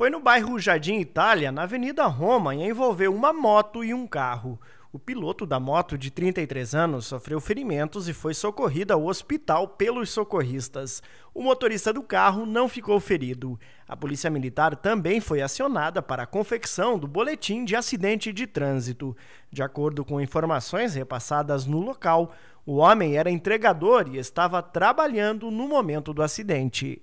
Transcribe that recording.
foi no bairro Jardim Itália, na Avenida Roma, e envolveu uma moto e um carro. O piloto da moto, de 33 anos, sofreu ferimentos e foi socorrido ao hospital pelos socorristas. O motorista do carro não ficou ferido. A Polícia Militar também foi acionada para a confecção do boletim de acidente de trânsito. De acordo com informações repassadas no local, o homem era entregador e estava trabalhando no momento do acidente.